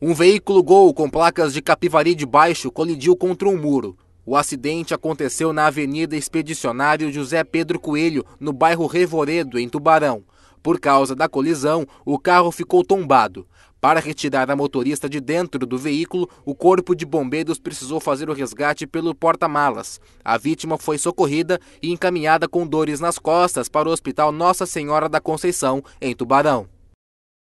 Um veículo Gol com placas de Capivari de Baixo colidiu contra um muro. O acidente aconteceu na Avenida Expedicionário José Pedro Coelho, no bairro Revoredo, em Tubarão. Por causa da colisão, o carro ficou tombado. Para retirar a motorista de dentro do veículo, o corpo de bombeiros precisou fazer o resgate pelo porta-malas. A vítima foi socorrida e encaminhada com dores nas costas para o Hospital Nossa Senhora da Conceição, em Tubarão.